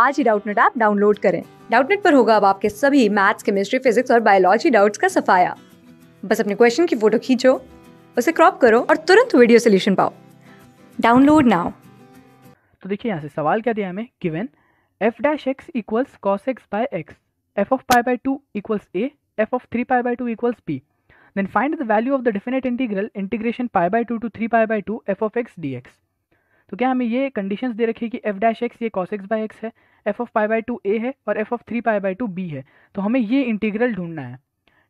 आज ही Doubtnut app download करें डाउटनेट पर होगा अब आपके सभी मैथ्स केमिस्ट्री फिजिक्स और बायोलॉजी डाउट्स का सफाया बस अपने क्वेश्चन की फोटो खींचो उसे क्रॉप करो और तुरंत वीडियो सोल्यूशन पाओ डाउनलोड नाउ तो देखिए यहाँ से सवाल क्या दिया हमें given f dash x equals cos x by x f of pi by two equals a f of three pi by two equals b then find the value of the definite integral integration pi by two to three pi by two f of x d x तो क्या हमें ये conditions दे रखी है कि f dash x ये cos x by x है f of pi by two a है और f of three pi by two b है तो हमें ये इंटीग्रल ढूंढना है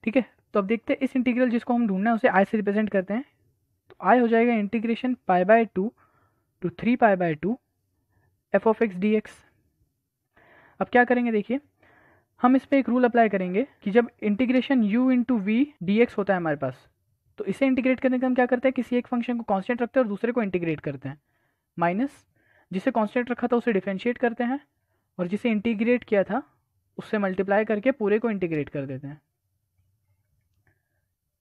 ठीक है तो अब देखते हैं इस इंटीग्रल जिसको हम ढूंढना है उसे आई से रिप्रेजेंट करते हैं तो आई हो जाएगा integration pi by two to three pi by two f of x d x अब क्या करेंगे देखिए हम इस पर एक रूल अप्लाई करेंगे कि जब integration u into v d x होता है हमारे पास तो इसे इंटीग्रेट करने का हम क्या करते हैं किसी एक फंक्शन को कांस्टेंट रखते हैं और दूसरे को इंटीग्रेट करते हैं माइनस जिसे कॉन्स्टेंट रखा था उसे डिफ्रेंशिएट करते हैं और जिसे इंटीग्रेट किया था उससे मल्टीप्लाई करके पूरे को इंटीग्रेट कर देते हैं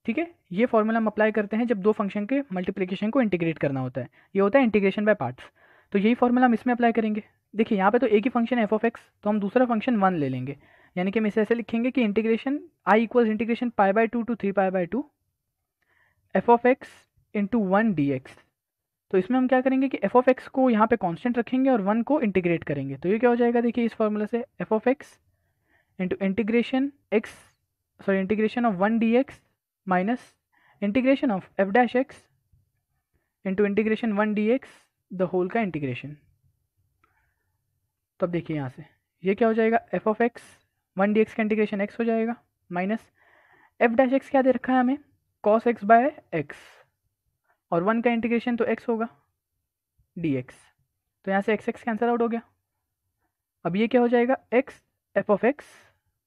ठीक है ये फॉर्मूला हम अप्लाई करते हैं जब दो फंक्शन के मल्टीप्लीकेशन को इंटीग्रेट करना होता है ये होता है इंटीग्रेशन बाय पार्ट्स तो यही फॉर्मूला हम इसमें अप्लाई करेंगे देखिए यहाँ पे तो एक ही फंक्शन एफ ऑफ एक्स तो हम दूसरा फंक्शन वन ले लेंगे यानी कि हम इसे ऐसे लिखेंगे कि integration I equal integration pi by two to three pi by two f of x into one d x तो इसमें हम क्या करेंगे कि एफ ऑफ एक्स को यहाँ पे कांस्टेंट रखेंगे और वन को इंटीग्रेट करेंगे तो ये क्या हो जाएगा देखिए इस फॉर्मूला से f of x into integration x sorry integration of one d x minus integration of f dash x into integration one d x the whole का इंटीग्रेशन तो अब देखिए यहाँ से ये क्या हो जाएगा f of x one d x का इंटीग्रेशन एक्स हो जाएगा माइनस एफ डैश एक्स क्या दे रखा है हमें कॉस एक्स बाय एक्स और वन का इंटीग्रेशन तो एक्स होगा डी एक्स तो यहाँ से एक्स एक्स कैंसिल आउट हो गया अब ये क्या हो जाएगा x f of x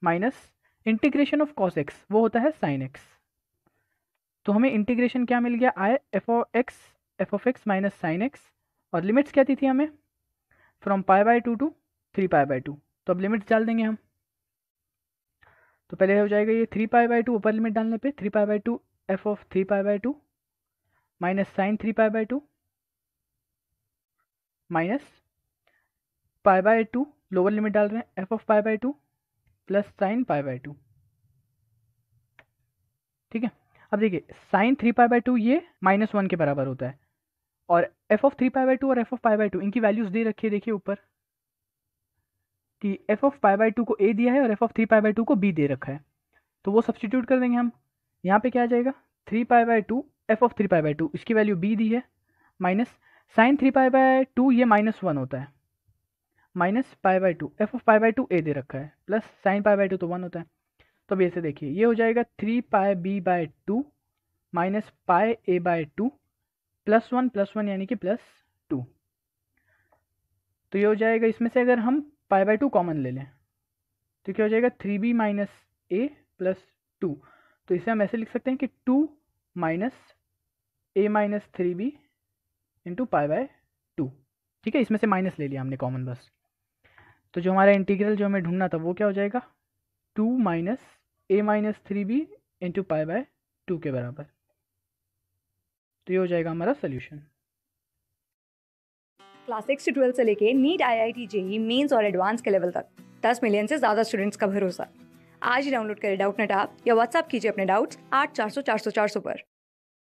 minus integration of cos x वो होता है साइन एक्स तो हमें इंटीग्रेशन क्या मिल गया I f of x f of x minus sine x और लिमिट्स क्या थी थी हमें from pi by two to three pi by two तो अब लिमिट्स डाल देंगे हम तो पहले हो जाएगा ये थ्री पाई बाय टू ऊपर लिमिट डालने पे three pi by two f of three pi by two minus sine three pi by two minus pi by two lower limit डाल रहे हैं f of pi by two plus sine pi by two ठीक है अब देखिए sine three pi by two ये minus one के बराबर होता है और f of three pi by to और f of pi by two इनकी वैल्यूज़ दे रखी है देखिए ऊपर कि f of pi by two को ए दिया है और f of three pi by two को बी दे रखा है तो वो सब्सटीट्यूट कर देंगे हम यहाँ पे क्या आ जाएगा three pi by two f of three pi by two इसकी वैल्यू बी दी है minus sine three pi by two ये माइनस वन होता है minus pi by two f of pi by two a दे रखा है plus sine pi by two तो वन होता है तो अब ऐसे देखिए ये हो जाएगा three pi b by two minus pi a by two plus one plus one यानी कि प्लस टू तो ये हो जाएगा इसमें से अगर हम पाई बाई टू कॉमन ले लें तो क्या हो जाएगा three b minus a plus two तो इसे हम ऐसे लिख सकते हैं कि two minus a minus three b into pi by two ठीक है इसमें से माइनस ले लिया हमने कॉमन बस तो जो हमारा इंटीग्रल जो हमें ढूंढना था वो क्या हो जाएगा two minus a minus three b into pi by two के बराबर तो ये हो जाएगा हमारा सोल्यूशन क्लास सिक्स से ट्वेल्थ से लेके NEET I I T JEE mains और एडवांस के लेवल तक दस मिलियन से ज़्यादा स्टूडेंट्स का भरोसा आज ही डाउनलोड करें डाउट नेट आप या व्हाट्सअप कीजिए अपने डाउट्स आठ चार सौ चार सौ चार सौ पर